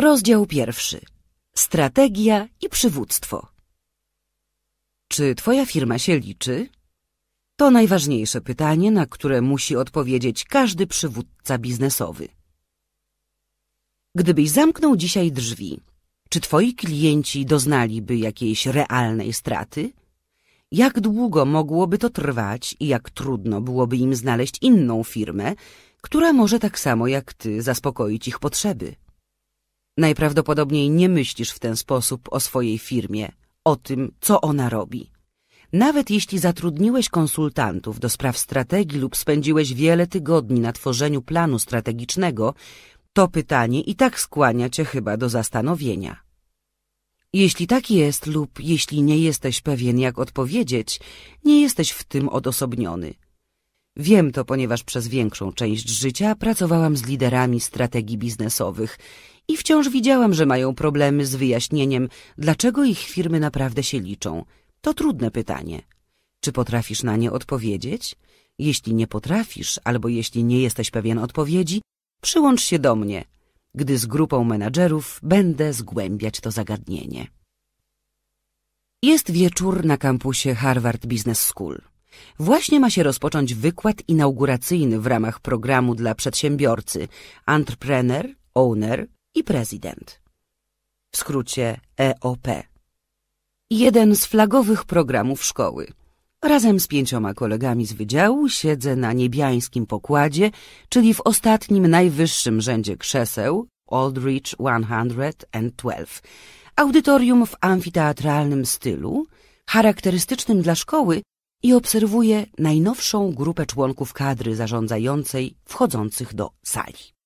Rozdział pierwszy. Strategia i przywództwo. Czy Twoja firma się liczy? To najważniejsze pytanie, na które musi odpowiedzieć każdy przywódca biznesowy. Gdybyś zamknął dzisiaj drzwi, czy Twoi klienci doznaliby jakiejś realnej straty? Jak długo mogłoby to trwać i jak trudno byłoby im znaleźć inną firmę, która może tak samo jak Ty zaspokoić ich potrzeby? Najprawdopodobniej nie myślisz w ten sposób o swojej firmie, o tym, co ona robi. Nawet jeśli zatrudniłeś konsultantów do spraw strategii lub spędziłeś wiele tygodni na tworzeniu planu strategicznego, to pytanie i tak skłania cię chyba do zastanowienia. Jeśli tak jest lub jeśli nie jesteś pewien, jak odpowiedzieć, nie jesteś w tym odosobniony. Wiem to, ponieważ przez większą część życia pracowałam z liderami strategii biznesowych i wciąż widziałam, że mają problemy z wyjaśnieniem, dlaczego ich firmy naprawdę się liczą. To trudne pytanie. Czy potrafisz na nie odpowiedzieć? Jeśli nie potrafisz, albo jeśli nie jesteś pewien odpowiedzi, przyłącz się do mnie, gdy z grupą menadżerów będę zgłębiać to zagadnienie. Jest wieczór na kampusie Harvard Business School. Właśnie ma się rozpocząć wykład inauguracyjny w ramach programu dla przedsiębiorcy Entrepreneur, Owner i prezydent. W skrócie EOP. Jeden z flagowych programów szkoły. Razem z pięcioma kolegami z wydziału siedzę na niebiańskim pokładzie, czyli w ostatnim najwyższym rzędzie krzeseł Aldrich 112, audytorium w amfiteatralnym stylu, charakterystycznym dla szkoły i obserwuję najnowszą grupę członków kadry zarządzającej wchodzących do sali.